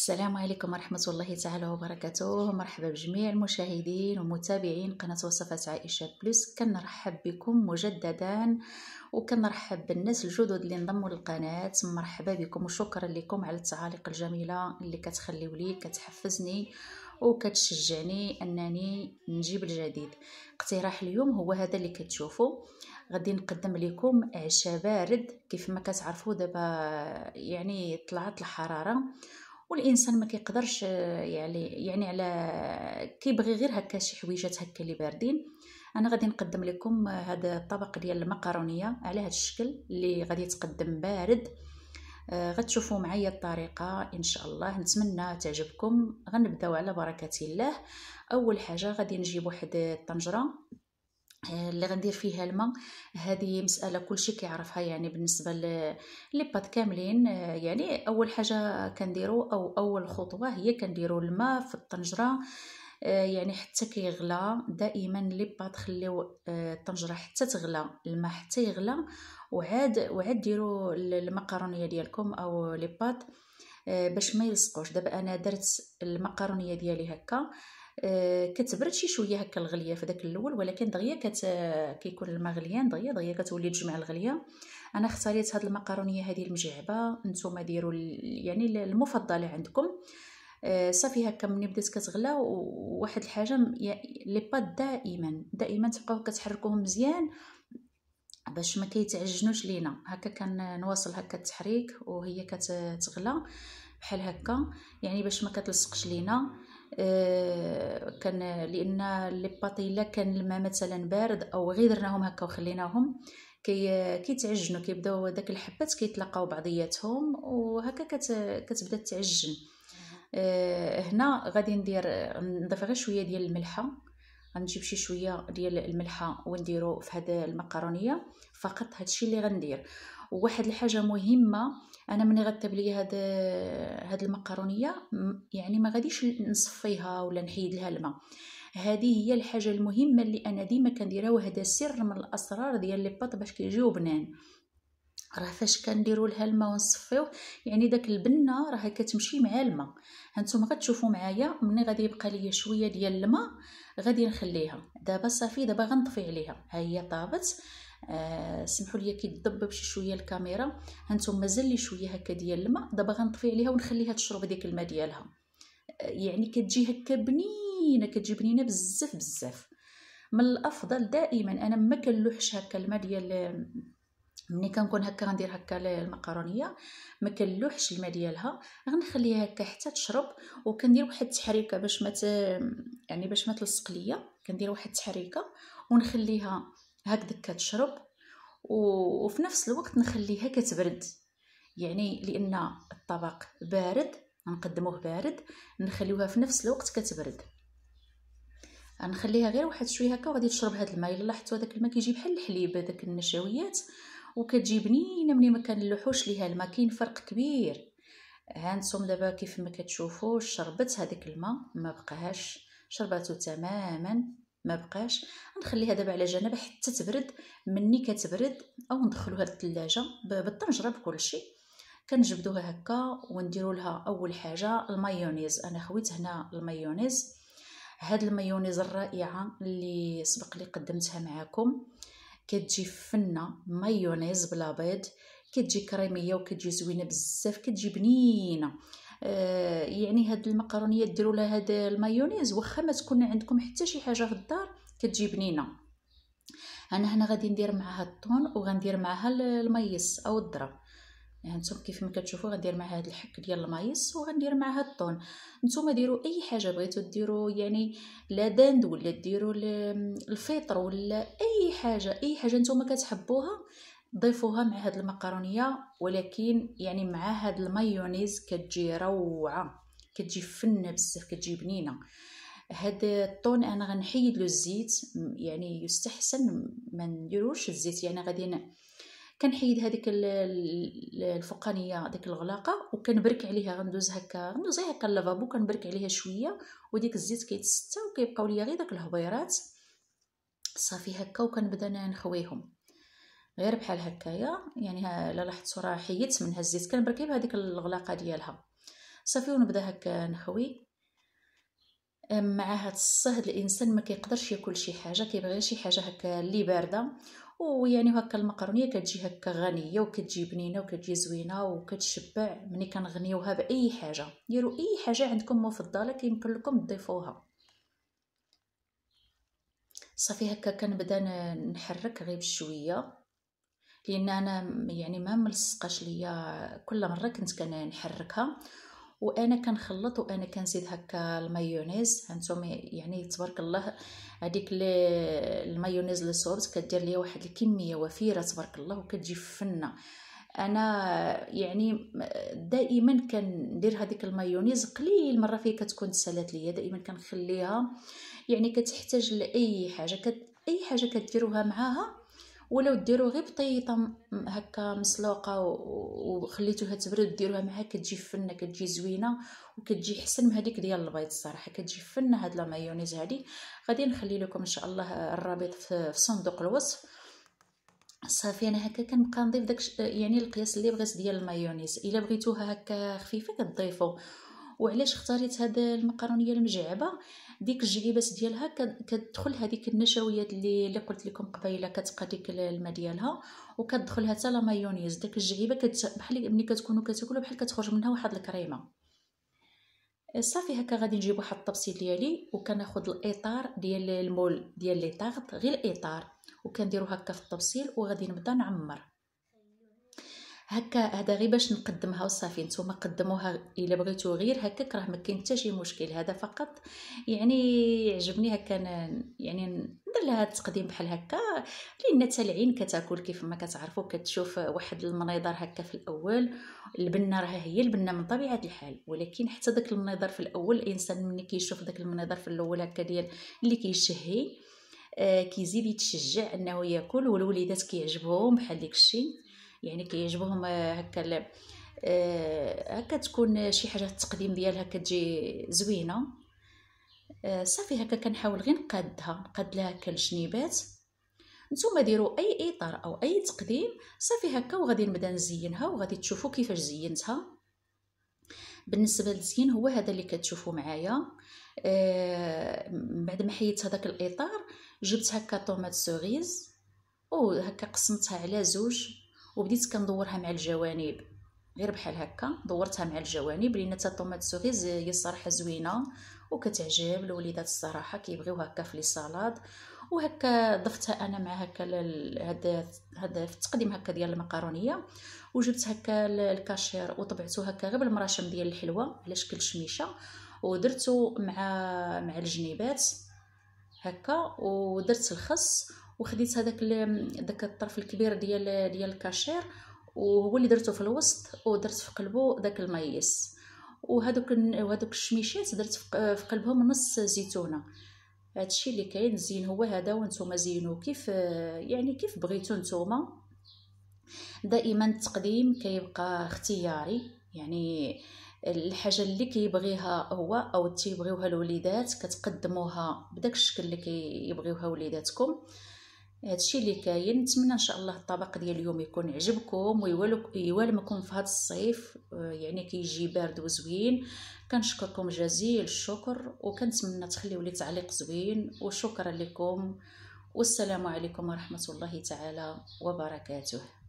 السلام عليكم ورحمة الله تعالى وبركاته مرحبا بجميع المشاهدين ومتابعين قناة وصفات عائشة بلس كنرحب بكم مجددا وكنرحب بالناس الجدد اللي انضموا للقناة مرحبا بكم وشكرا لكم على التعاليق الجميلة اللي كتخليو لي كتحفزني وكتشجعني انني نجيب الجديد اقتراح اليوم هو هذا اللي كتشوفوا غادي نقدم لكم عشاء بارد كيف ما كتعرفوا دابا يعني طلعت الحراره والانسان ما كيقدرش يعني يعني على كيبغي غير هكا شي حويجات هكا اللي باردين انا غادي نقدم لكم هذا الطبق ديال المكرونيه على هذا الشكل اللي غادي يتقدم بارد آه، غتشوفوا معايا الطريقه ان شاء الله نتمنى تعجبكم غنبداو على بركه الله اول حاجه غادي نجيب واحد الطنجره آه، اللي غندير فيها الماء هذه مساله كلشي كيعرفها يعني بالنسبه لي بات كاملين آه، يعني اول حاجه كنديرو او اول خطوه هي كنديرو الماء في الطنجره آه، يعني حتى كيغلى دائما لي بات خليو الطنجره حتى تغلى الماء حتى يغلى وعاد وعاد ديروا المقرونيه ديالكم او لي بات باش ما يلصقوش دابا انا درت المقرونيه ديالي هكا آه، كتبرد شي شويه هكا الغليه في داك الاول ولكن دغيا كت آه، كيكون الماء غليان دغيا دغيا كتولي تجمع الغليه انا اختاريت هاد المكرونيه هذه المجعبه نتوما ديروا يعني المفضله عندكم آه، صافي هكا ملي بدات كتغلى واحد الحاجه لي بات دائما دائما تبقاو كتحركوهم مزيان باش ما كيتعجنوش لينا هكا كنواصل هكا التحريك وهي كتغلى بحال هكا يعني باش ما كتلصقش لينا آه، كان لان لي الا كان الماء مثلا بارد او غير درناهم هكا وخليناهم كي كيتعجنوا كيبداو داك الحبات كيتلاقاو بعضياتهم وهكا كت كتبدا تعجن آه، هنا غادي ندير نضيف غير شويه ديال الملحه غنجيب شي شويه ديال الملحه ونديرو في هاد المكرونيه فقط هادشي اللي غندير وواحد الحاجه مهمه انا ملي غتاب ليا هاد هاد المكرونيه يعني ما غاديش نصفيها ولا نحيد لها الماء هذه هي الحاجه المهمه اللي انا ديما كنديرها وهذا سر من الاسرار ديال لي باط باش كيجيو بنان راه فاش كنديروا لها الماء ونصفيوه يعني داك البنه راه كتمشي مع الماء هانتوما غتشوفوا معايا ملي غادي يبقى ليا شويه ديال الماء غادي نخليها دابا صافي دابا غنطفي عليها ها هي طابت آه سمحوا لي كيتضبب شي شويه الكاميرا هانتوما مازال لي شويه هكا ديال الماء دابا غنطفي عليها ونخليها تشرب ديك الماء ديالها آه، يعني كتجي هكا بنينه كتجي بنينه بزاف بزاف من الافضل دائما انا ما كنلوحش هكا الماء ديال ملي كنكون هكا غندير هكا المكرونيه ما كنلوحش الماء ديالها غنخليها هكا حتى تشرب وكندير واحد التحريكه باش ما يعني باش ما تلصق ليا كندير واحد التحريكه ونخليها هكذا كتشرب وفي نفس الوقت نخليها كتبرد يعني لان الطبق بارد نقدموه بارد نخليوها في نفس الوقت كتبرد غنخليها غير واحد شويه هكا وغادي تشرب هذا الماء الا لاحظتوا هذاك الماء كيجي بحال الحليب داك النشويات وكتجي بنينه ملي ما كنلوحوش ليها الماء كاين فرق كبير هانتوم دابا كيف ما كتشوفوا شربت هذيك الماء ما بقاهاش شرباته تماما ما بقاش نخليها دابا على جنب حتى تبرد مني كتبرد او ندخلوها للثلاجه بالطنجره بكل شيء كنجبدوها هكا ونديروا لها اول حاجه المايونيز انا خويت هنا المايونيز هاد المايونيز الرائعه اللي سبق لي قدمتها معاكم كتجي فنه مايونيز بلا بيض كتجي كريميه وكتجي زوينه بزاف كتجي بنينه آه، يعني هاد المكرونيه ديروا لها هاد المايونيز واخا ما تكون عندكم حتى شي حاجه في الدار كتجي بنينه انا هنا غادي ندير معها الطون وغندير معها الميس او الذره هانتوم يعني كيف ما كتشوفوا غندير مع هذا الحك ديال المايس وغندير هذا الطون نتوما ديروا اي حاجه بغيتو ديروا يعني لا داند ولا ديروا الفطر ولا اي حاجه اي حاجه نتوما كتحبوها ضيفوها مع هاد المكرونيه ولكن يعني مع هاد المايونيز كتجي روعه كتجي فنه بزاف كتجي بنينه هاد الطون انا غنحيد له الزيت يعني يستحسن ما نديروش الزيت يعني غادي كنحيد هذيك الفوقانيه ديك الغلاقه وكنبرك عليها غندوز هكا غندوز غير هكا اللافابو كنبرك عليها شويه وديك الزيت كيتستى وكيبقاو ليا غير داك الهبيرات صافي هكا وكنبدا نخويهم غير بحال هكايا يعني الا لاحظت راه حيدت منها الزيت كنبرك كنبركي بهذيك الغلاقه ديالها صافي ونبدا هكا نخوي مع هاد الصهد الانسان ما كيقدرش ياكل شي حاجه كيبغي شي حاجه هكا اللي بارده ويعني هكا المقرونيه كتجي هكا غنيه وكتجي بنينه وكتجي زوينه وكتشبع ملي كنغنيوها باي حاجه ديروا اي حاجه عندكم مفضله كيمكن لكم تضيفوها صافي هكا كنبدا نحرك غير بشويه لان انا يعني ما ملصقاش ليا كل مره كنت كنحركها وانا كنخلط وانا كنزيد هكا المايونيز هانتوما يعني تبارك الله هذيك المايونيز للصوبز كدير ليا واحد الكميه وفيره تبارك الله وكتجي فنه انا يعني دائما كندير هذيك المايونيز قليل مره فيه كتكون تسالات ليا دائما كنخليها يعني كتحتاج لاي حاجه كت اي حاجه كديروها معاها ولو ديروا غير بطيطه هكا مسلوقه وخليتوها تبرد ديروها معها كتجي فنه كتجي زوينه وكتجي حسن من هذيك ديال البيض الصراحه كتجي فنه هاد لا مايونيز هادي غادي نخلي لكم ان شاء الله الرابط في صندوق الوصف صافي انا هكا كنبقى نضيف داك يعني القياس اللي بغيت ديال المايونيز الا بغيتوها هكا خفيفه كتضيفوا وعلاش اختاريت هاد المقرونيه المجعبه ديك الجعيبات ديالها كتدخل هذيك النشويات اللي اللي قلت لكم قبيله كتبقى ديك الماء ديالها وكتدخل حتى لا مايونيز ديك الجعيبه كت... بحال ملي كتكونوا كتاكلوا بحال كتخرج منها واحد الكريمه أه، صافي هكا غادي نجيب واحد الطبسي ديالي وكناخد الاطار ديال المول ديال لي طارت غير الاطار وكنديرو هكا في الطبسيل وغادي نبدا نعمر هكا هذا غير باش نقدمها وصافي نتوما قدموها الا بغيتو غير هكاك راه ما كاين حتى شي مشكل هذا فقط يعني عجبني هكا يعني ندير لها التقديم بحال هكا لان حتى العين كتاكل كيف ما كتعرفوا كتشوف واحد المنيضر هكا في الاول البنه راه هي البنه من طبيعه الحال ولكن حتى داك المنيضر في الاول الانسان ملي كيشوف داك المنيضر في الاول هكا ديال اللي كيشهي آه، كيزيد يتشجع انه ياكل والوليدات كيعجبهم بحال الشيء يعني كيعجبهم آه، هكا آه، هكا تكون شي حاجه التقديم ديالها كتجي زوينه آه، صافي هكا كنحاول غير نقادها نقاد لها هكا الجنيبات نتوما ديروا اي اطار او اي تقديم صافي هكا وغادي نبدا نزينها وغادي تشوفوا كيفاش زينتها بالنسبه للزين هو هذا اللي كتشوفوا معايا آه بعد ما حيدت هذاك الاطار جبت هكا طوماط سوغيز وهكا قسمتها على زوج وبديت كندورها مع الجوانب غير بحال هكا دورتها مع الجوانب لان حتى الطوماط سوغيز هي الصراحه زوينه وكتعجب الوليدات الصراحه كيبغيو هكا في لي سالاد وهكا ضفتها انا مع هكا هذا هذا في التقديم هكا ديال المكرونيه وجبت هكا الكاشير وطبعته هكا غير بالمراشم ديال الحلوه على شكل شميشه ودرته مع مع الجنيبات هكا ودرت الخس وخديت هذاك داك الطرف الكبير ديال ديال الكاشير وهو اللي درته في الوسط ودرت في قلبه داك المايس وهذوك وهذوك الشميشات درت في قلبهم نص زيتونه هادشي اللي كاين الزين هو هذا وانتم زينوه كيف يعني كيف بغيتو نتوما دائما التقديم كيبقى اختياري يعني الحاجه اللي كيبغيها هو او تيبغيوها الوليدات كتقدموها بداك الشكل اللي كيبغيوها وليداتكم هادشي اللي كاين نتمنى ان شاء الله الطبق ديال اليوم يكون عجبكم ويوالمكم في هذا الصيف آه، يعني كيجي بارد وزوين كنشكركم جزيل الشكر وكنتمنى تخليو لي تعليق زوين وشكرا لكم والسلام عليكم ورحمه الله تعالى وبركاته